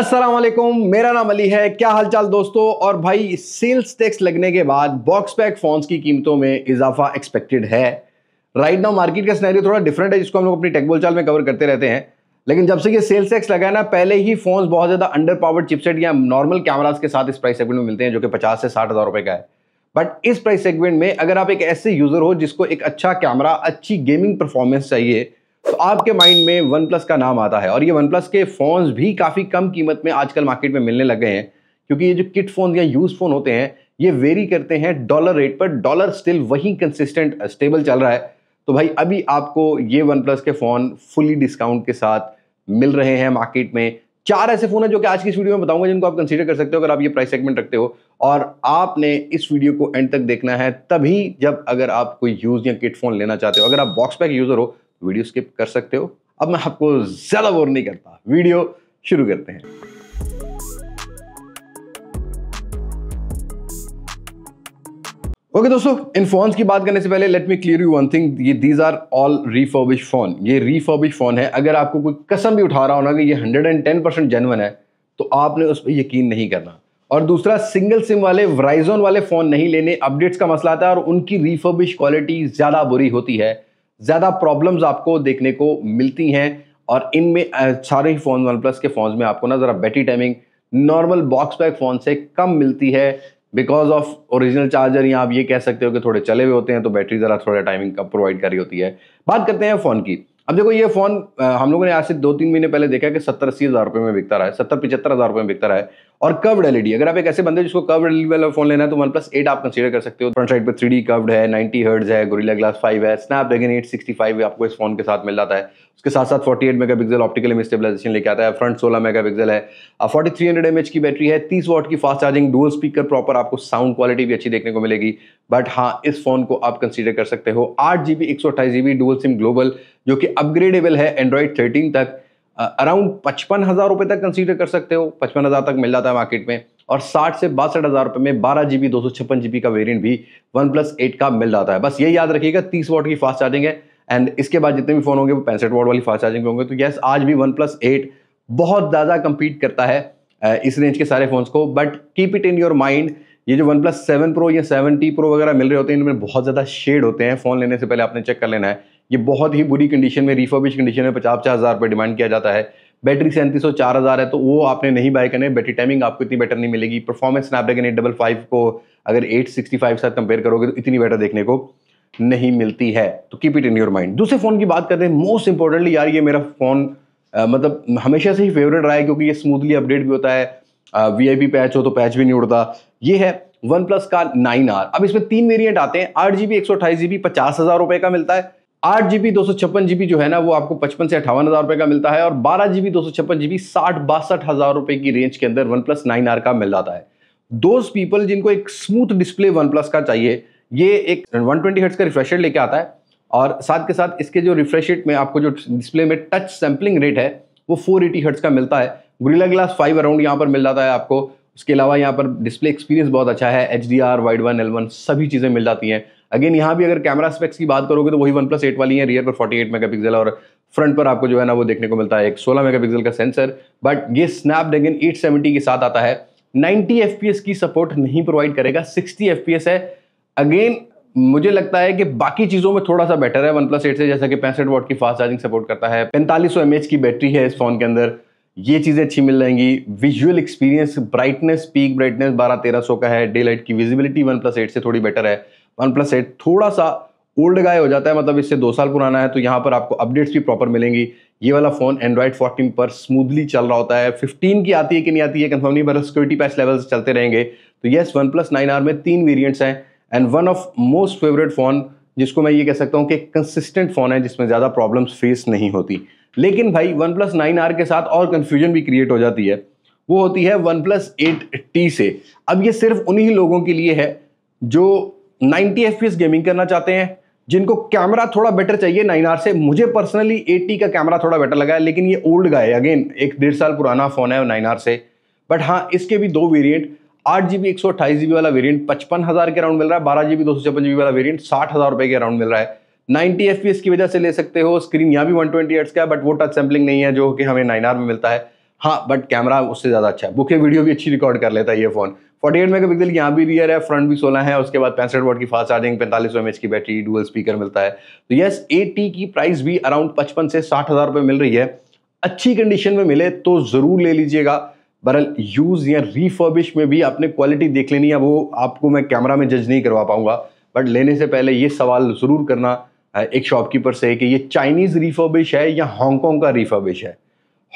अस्सलाम मेरा नाम अली है क्या हालचाल दोस्तों और भाई सेल्स टैक्स लगने के बाद बॉक्स पैक फोन्स की कीमतों में इजाफा एक्सपेक्टेड है राइट नाउ मार्केट का स्नैरियो थोड़ा डिफरेंट है जिसको हम लोग अपनी टेक बोलचाल में कवर करते रहते हैं लेकिन जब से ये सेल्स टैक्स लगा है ना पहले ही फोन्स बहुत ज़्यादा अंडर पावर्ड चिपसेट या नॉर्मल कैमराज के साथ इस प्राइस सेगमेंट में मिलते हैं जो कि पचास से साठ हज़ार का है बट इस प्राइस सेगमेंट में अगर आप एक ऐसे यूज़र हो जिसको एक अच्छा कैमरा अच्छी गेमिंग परफॉर्मेंस चाहिए तो आपके माइंड में वन प्लस का नाम आता है और ये वन प्लस के फ़ोन्स भी काफ़ी कम कीमत में आजकल मार्केट में मिलने लग गए हैं क्योंकि ये जो किट फ़ोन या यूज़ फ़ोन होते हैं ये वेरी करते हैं डॉलर रेट पर डॉलर स्टिल वही कंसिस्टेंट स्टेबल चल रहा है तो भाई अभी आपको ये वन प्लस के फ़ोन फुली डिस्काउंट के साथ मिल रहे हैं मार्केट में चार ऐसे फ़ोन हैं जो कि आज की इस वीडियो में बताऊंगा जिनको आप कंसीडर कर सकते हो अगर आप ये प्राइस सेगमेंट रखते हो और आपने इस वीडियो को एंड तक देखना है तभी जब अगर आप कोई यूज़ या किट फ़ोन लेना चाहते हो अगर आप बॉक्स पैक यूज़र हो वीडियो स्किप कर सकते हो अब मैं आपको ज़्यादा बोर नहीं करता वीडियो शुरू करते हैं ओके okay, दोस्तों इन फोन्स की बात करने से पहले let me clear you one thing ये these are all refurbish phone ये रिफर्बिश फोन है अगर आपको कोई कसम भी उठा रहा होना कि ये 110 परसेंट जेनवन है तो आपने उस पर यकीन नहीं करना और दूसरा सिंगल सिम वाले वराइजोन वाले फ़ोन नहीं लेने अपडेट्स का मसला आता है और उनकी रिफर्बिश क्वालिटी ज़्यादा बुरी होती है ज़्यादा प्रॉब्लम्स आपको देखने को मिलती हैं और इनमें सारे ही फ़ोन वन प्लस के फोन में आपको ना ज़रा battery timing normal box pack phone से कम मिलती है बिकॉज ऑफ ओरिजिनल चार्जर या आप ये कह सकते हो कि थोड़े चले हुए होते हैं तो बैटरी ज़रा थोड़ा टाइमिंग कम प्रोवाइड कर रही होती है बात करते हैं फ़ोन की अब देखो ये फ़ोन हम लोगों ने आज से दो तीन महीने पहले देखा कि सत्तर अस्सी हज़ार रुपये में बिकता रहा है सत्तर पचहत्तर हज़ार रुपये में बिकता रहा है और कर्ड एलईडी e अगर आप एक ऐसे बंदे जिसको कर्व्ड e वाला फोन लेना है तो वन प्लस एट आप कंसीडर कर सकते हो फ्रंट साइड पर थ्री डी कर्व्ड है नाइनटी हर्ड्स है गोरिल्ला ग्लास फाइव है स्नैपड्रैगन एट सिक्सटी फाइव आपको इस फोन के साथ मिल जाता है उसके साथ साथ forty eight mega pixel optical image stabilization लेके आता है फ्रंट सोलह मेगा पिक्सल है forty three hundred M H की बैटरी है तीस वॉट की fast charging dual speaker proper आपको साउंड क्वालिटी भी अच्छी देखने को मिलेगी बट हाँ इस फोन को आप कंसीडर कर सकते हो आठ जीबी एक सौ अट्ठाईस जीबी डोल डुअल सिम ग्लोबल जो कि अपग्रेडेबल है एंड्रॉइड थर्टीन तक अराउंड पचपन हज़ार रुपये तक कंसीडर कर सकते हो पचपन हज़ार तक मिल जाता है मार्केट में और साठ से बासठ हज़ार रुपये में बारह जी बी दो सौ छप्पन जी बी का वेरियंट भी वन प्लस एट का मिल जाता है बस ये याद रखिएगा तीस वॉट की फास्ट चार्जिंग है एंड इसके बाद जितने भी फ़ोन होंगे वो पैंसठ वॉट वाली फास्ट चार्जिंग होंगे तो यस आज भी वन प्लस एट बहुत ज़्यादा कम्पीट करता है इस रेंज के सारे फ़ोन्स को but keep it in your mind ये जो वन प्लस सेवन प्रो या सेवन टी प्रो वगैरह मिल रहे होते हैं इनमें बहुत ज़्यादा शेड होते हैं फ़ोन लेने से पहले आपने चेक कर लेना है ये बहुत ही बुरी कंडीशन में रिफर्बिश कंडीशन में पचास पचास हज़ार रुपये डिमांड किया जाता है बैटरी सैंतीस सौ चार हज़ार है तो वो आपने नहीं बाय करने बैटरी टाइमिंग आपको इतनी बेटर नहीं मिलेगी performance Snapdragon eight double five को अगर एट सिक्सटी फाइव साथ कंपेयर करोगे तो इतनी बेटर देखने को नहीं मिलती है तो keep it in your mind दूसरे फ़ोन की बात करते हैं मोस्ट इंपॉर्टेंटली यार ये मेरा फ़ोन मतलब हमेशा से ही फेवरेट रहा है क्योंकि ये स्मूथली अपडेट भी होता है वी आई पी पैच हो तो पैच भी नहीं उड़ता ये है वन प्लस का नाइन आर अब इसमें तीन वेरियंट आते हैं आठ जी बी एक सौ अट्ठाईस जी बी पचास हज़ार रुपये का मिलता है आठ जीबी दो सौ छप्पन जीबी जो है ना वो आपको पचपन से अठावन हज़ार रुपये का मिलता है और बारह जीबी दो सौ छप्पन जीबी साठ बासठ हज़ार रुपये की रेंज के अंदर वन प्लस नाइन आर का मिल जाता है दोज पीपल जिनको एक स्मूथ डिस्प्ले वन प्लस का चाहिए ये एक वन ट्वेंटी हर्ट्स का रिफ्रेशर लेके आता है और साथ के साथ इसके जो रिफ्रेश में आपको जो डिस्प्ले में टच सैम्पलिंग रेट है वो फोर एटी हर्ट्स का मिलता है गुरीला ग्लास फाइव अराउंड यहाँ पर मिल जाता है आपको उसके अलावा यहाँ पर डिस्प्ले एक्सपीरियंस बहुत अच्छा है H D R Widevine L one सभी चीज़ें मिल जाती हैं अगेन यहाँ भी अगर कैमरा स्पेक्स की बात करोगे तो वही वन प्लस एट वाली है रियर पर फोर्टी एट मेगापिक्सल और फ्रंट पर आपको जो है ना वो देखने को मिलता है एक सोलह मेगापिक्सल का सेंसर बट ये स्नैप ड्रैगन एट सेवेंटी के साथ आता है नाइन्टी एफ की सपोर्ट नहीं प्रोवाइड करेगा सिक्सटी एफ है अगेन मुझे लगता है कि बाकी चीज़ों में थोड़ा सा बेटर है वन प्लस एट से जैसा कि पैंसठ वॉट की फास्ट चार्जिंग सपोर्ट करता है पैंतालीस सौ की बैटरी है इस फोन के अंदर ये चीज़ें अच्छी मिल जाएंगी visual experience brightness peak brightness बारह तेरह सौ का है डे लाइट की विजिबिलिटी वन प्लस एट से थोड़ी बेटर है वन प्लस एट थोड़ा सा ओल्ड गाय हो जाता है मतलब इससे दो साल पुराना है तो यहाँ पर आपको अपडेट्स भी प्रॉपर मिलेंगी ये वाला फ़ोन एंड्रॉइड 14 पर स्मूथली चल रहा होता है 15 की आती है कि नहीं आती है कन्फर्म नहीं पर सिक्योरिटी पैस लेवल्स चलते रहेंगे तो ये वन प्लस नाइन आर में तीन वेरियंट्स हैं and one of most favourite phone जिसको मैं ये कह सकता हूँ कि कंसिस्टेंट फ़ोन है जिसमें ज़्यादा प्रॉब्लम्स फेस नहीं होती लेकिन भाई वन प्लस नाइन आर के साथ और कन्फ्यूजन भी क्रिएट हो जाती है वो होती है वन प्लस एट टी से अब ये सिर्फ उन्हीं लोगों के लिए है जो 90 एफ गेमिंग करना चाहते हैं जिनको कैमरा थोड़ा बेटर चाहिए नाइन आर से मुझे पर्सनली एट्टी का कैमरा थोड़ा बेटर लगा है लेकिन ये ओल्ड गाय है अगेन एक डेढ़ साल पुराना फ़ोन है नाइन आर से बट हाँ इसके भी दो वेरिएंट आठ जी बी एक सौ अट्ठाईस जी बी वाला वेरिएंट पचपन हज़ार के अराउंड मिल रहा है बारह जी बी दो सौ छप्पन जी वाला वेरिएंट साठ हज़ार रुपये के अराउंड मिल रहा है नाइनटी एफ पी एस की वजह से ले सकते हो स्क्रीन यहाँ भी वन ट्वेंटी एट्स का है बट वो टच सैम्पलिंग नहीं है जो कि हमें नाइन में मिलता है हाँ बट कैमरा उससे ज़्यादा अच्छा है बुके वीडियो भी अच्छी रिकॉर्ड कर लेता है ये phone forty eight mega pixel यहाँ भी रियर है फ्रंट भी सोलह है उसके बाद पैंसठ वोट की फास्ट चार्जिंग पैंतालीस एम की बैटरी डुअल स्पीकर मिलता है तो यस ए की प्राइस भी अराउंड पचपन से साठ हज़ार रुपये मिल रही है अच्छी कंडीशन में मिले तो ज़रूर ले लीजिएगा बरल यूज़ या रिफर्बिश में भी आपने क्वालिटी देख लेनी है वो आपको मैं कैमरा में जज नहीं करवा पाऊंगा बट लेने से पहले ये सवाल ज़रूर करना एक शॉपकीपर से कि ये चाइनीज़ रिफर्बिश है या हांगकॉन्ग का रिफर्बिश है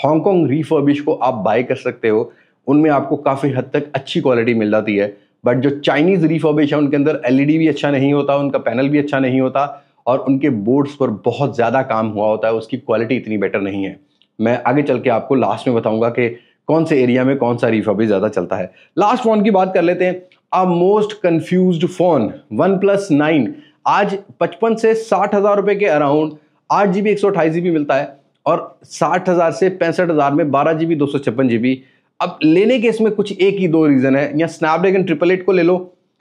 हांगकॉन्ग रिफर्बिश को आप बाय कर सकते हो उनमें आपको काफ़ी हद तक अच्छी क्वालिटी मिल जाती है बट जो चाइनीज़ रिफॉबिश है उनके अंदर एल e भी अच्छा नहीं होता उनका पैनल भी अच्छा नहीं होता और उनके बोर्ड्स पर बहुत ज़्यादा काम हुआ होता है उसकी क्वालिटी इतनी बेटर नहीं है मैं आगे चल के आपको लास्ट में बताऊंगा कि कौन से एरिया में कौन सा रिफॉबिश ज़्यादा चलता है लास्ट फ़ोन की बात कर लेते हैं a most confuse phone one plus nine आज पचपन से साठ हज़ार रुपये के अराउंड आठ जी बी एक सौ अठाईस जी बी मिलता है और साठ हज़ार से पैंसठ हज़ार में बारह जी बी दो सौ छप्पन जी बी अब लेने के इसमें कुछ एक ही दो रीज़न है या स्नैपड्रैगन ट्रिपल एट को ले लो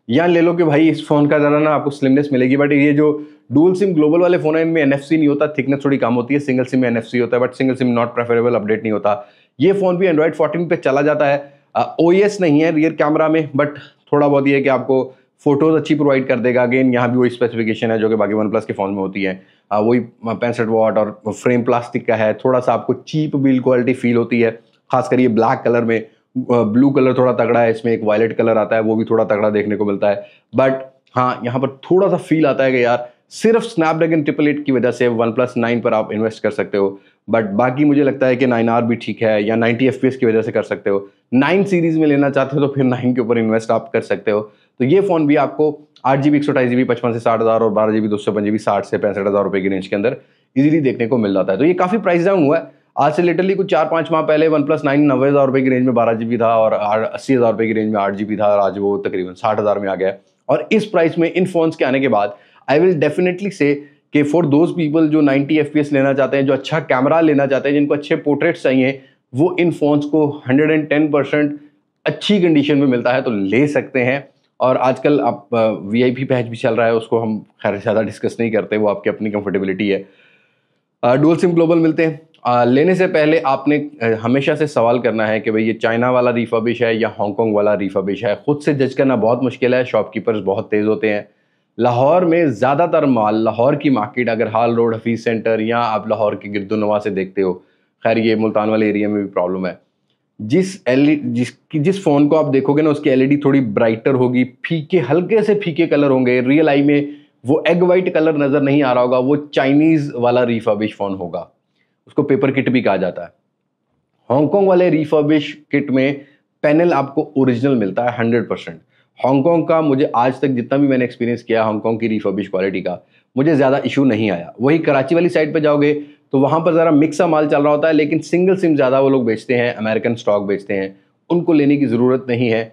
या ले लो कि भाई इस फ़ोन का ज़रा ना आपको स्लिमनेस मिलेगी बट ये जो डूल सिम ग्लोबल वाले फ़ोन है इनमें एन नहीं होता थिकनेस थोड़ी कम होती है सिंगल सिम में एन होता है but single sim not preferable update नहीं होता ये फ़ोन भी एंड्रॉयड फोर्टीन पर चला जाता है ओ e नहीं है रियर कैमरा में बट थोड़ा बहुत ये है कि आपको फोटोज़ अच्छी प्रोवाइड कर देगा अगेन यहाँ भी वही स्पेसिफिकेशन है जो कि बाकी वन प्लस के फ़ोन में होती है वही पैंसठ वॉट और फ्रेम प्लास्टिक का है थोड़ा सा आपको चीप बिल्ड क्वालिटी फील होती है खासकर ये ब्लैक कलर में ब्लू कलर थोड़ा तगड़ा है इसमें एक वायलेट कलर आता है वो भी थोड़ा तगड़ा देखने को मिलता है बट हाँ यहाँ पर थोड़ा सा फील आता है कि यार सिर्फ स्नैपड्रैगन ट्रिपल एट की वजह से वन प्लस नाइन पर आप इन्वेस्ट कर सकते हो बट बाकी मुझे लगता है कि नाइन आर भी ठीक है या नाइनटी एफ की वजह से कर सकते हो नाइन सीरीज़ में लेना चाहते हो तो फिर नाइन के ऊपर इन्वेस्ट आप कर सकते हो तो ये फ़ोन भी आपको आठ जी बी एक सौ अठाईस जी पचपन से साठ हज़ार और बारह जी बी दो सौ पंजी साठ से पैंसठ हज़ार रुपये की रेंज के अंदर इजीली देखने को मिल जाता है तो ये काफ़ी प्राइस डाउन हुआ है आज से लिटरली कुछ चार पाँच माह पहले वन प्लस नाइन नब्बे हज़ार रुपये की रेंज में बारह जी था और अस्सी हज़ार रुपये की रेंज में आठ जी था और आज वो तकरीबन साठ हज़ार में आ गया और इस प्राइस में इन फ़ोन्स के आने के बाद आई विल डेफिनेटली से कि फॉर दोज पीपल जो 90 एफ लेना चाहते हैं जो अच्छा कैमरा लेना चाहते हैं जिनको अच्छे पोर्ट्रेट्स चाहिए वो इन फ़ोन्स को 110 परसेंट अच्छी कंडीशन में मिलता है तो ले सकते हैं और आजकल आप वी आई पी पैच भी चल रहा है उसको हम खैर ज़्यादा डिस्कस नहीं करते वो आपकी अपनी कंफर्टेबिलिटी है डुअल सिम ग्लोबल मिलते हैं आ, लेने से पहले आपने हमेशा से सवाल करना है कि भाई ये चाइना वाला रिफबिश है या हांगकॉन्ग वाला रिफबिश है ख़ुद से जज करना बहुत मुश्किल है शॉपकीपर्स बहुत तेज़ होते हैं लाहौर में ज़्यादातर माल लाहौर की मार्केट अगर हाल रोड हफीज़ सेंटर या आप लाहौर के गिरदोनवा से देखते हो खैर ये मुल्तान वाले एरिया में भी प्रॉब्लम है जिस एल जिस जिस फ़ोन को आप देखोगे ना उसकी एलईडी थोड़ी ब्राइटर होगी फीके हल्के से फीके कलर होंगे रियल आई में वो एग वाइट कलर नज़र नहीं आ रहा होगा वो चाइनीज़ वाला रिफबिश फ़ोन होगा उसको पेपर किट भी कहा जाता है हांगकॉन्ग वाले रिफर्बिश किट में पैनल आपको ओरिजिनल मिलता है हंड्रेड परसेंट हांगकॉन्ग का मुझे आज तक जितना भी मैंने एक्सपीरियंस किया हांगकॉन्ग की रिफर्बिश क्वालिटी का मुझे ज़्यादा इशू नहीं आया वही कराची वाली साइड पर जाओगे तो वहाँ पर ज़रा मिक्सा माल चल रहा होता है लेकिन सिंगल सिम ज़्यादा वो लोग बेचते हैं अमेरिकन स्टॉक बेचते हैं उनको लेने की ज़रूरत नहीं है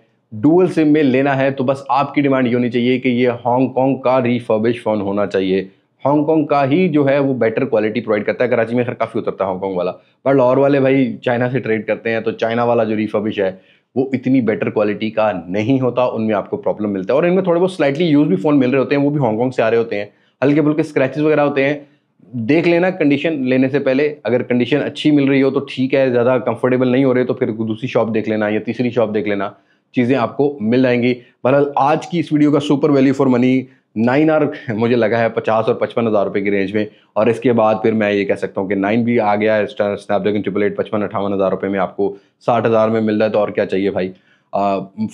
डुअल सिम में लेना है तो बस आपकी डिमांड ये होनी चाहिए कि ये हांगकॉन्ग का रिफर्बिश फ़ोन होना चाहिए हांगकॉन्ग का ही जो है वो बेटर क्वालिटी प्रोवाइड करता है कराची में खैर काफ़ी उतरता है हांगकॉन्ग वाला बट लाहौर वाले भाई चाइना से ट्रेड करते हैं तो चाइना वाला जो रिफबिश है वो इतनी बेटर क्वालिटी का नहीं होता उनमें आपको प्रॉब्लम मिलता है और इनमें थोड़े बहुत स्लाइटली यूज़ भी फ़ोन मिल रहे होते हैं वो भी हांगकॉन्ग से आ रहे होते हैं हल्के फुल्के स्क्रैचेज वगैरह होते हैं देख लेना कंडीशन लेने से पहले अगर कंडीशन अच्छी मिल रही हो तो ठीक है ज़्यादा कंफर्टेबल नहीं हो रहे तो फिर दूसरी शॉप देख लेना या तीसरी शॉप देख लेना चीज़ें आपको मिल जाएंगी बहरहाल आज की इस वीडियो का super value for money nine R मुझे लगा है पचास और पचपन हज़ार रुपये की रेंज में और इसके बाद फिर मैं ये कह सकता हूँ कि नाइन भी आ गया है स्नैपड्रैगन ट्रिपल एट पचपन अठावन हज़ार रुपये में आपको साठ हज़ार में मिल रहा है तो और क्या चाहिए भाई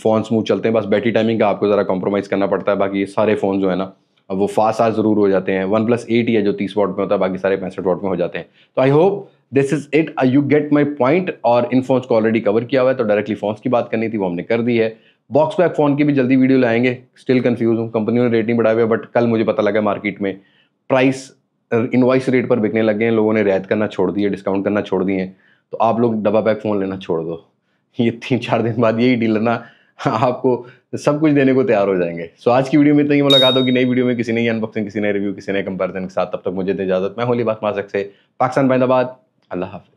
फ़ोन स्मूथ चलते हैं बस बैटरी टाइमिंग का आपको ज़रा कॉम्प्रोमाइज़ करना पड़ता है बाकी सारे फ़ोन जो है ना वो फास्ट आज ज़रूर हो जाते हैं वन प्लस एट ही है जो तीस वॉट में होता है बाकी सारे पैंसठ वॉट में हो जाते हैं तो I hope this is it you get my point और इन फोन्स को ऑलरेडी कवर किया हुआ है तो डायरेक्टली फोन्स की बात करनी थी वो हमने कर दी है बॉक्स पैक फ़ोन की भी जल्दी वीडियो लाएंगे स्टिल कंफ्यूज हूँ कंपनी ने रेट नहीं बढ़ाया हुआ बट कल मुझे पता लगा मार्केट में प्राइस इन्वाइस रेट पर बिकने लग गए हैं लोगों ने रियायत करना छोड़ दिए डिस्काउंट करना छोड़ दिए तो आप लोग डबा पैक फ़ोन लेना छोड़ दो ये तीन चार दिन बाद यही डीलर ना आपको सब कुछ देने को तैयार हो जाएंगे सो आज की वीडियो में ही मुलाकात कि नई वीडियो में किसी नई अनबॉक्सिंग किसी नए रिव्यू किसी नए कंपेरिजन के साथ तब तक मुझे इजाजत मैं होली बात मार सकते पाकिस्तान पैदाबाद अल्लाह हाफि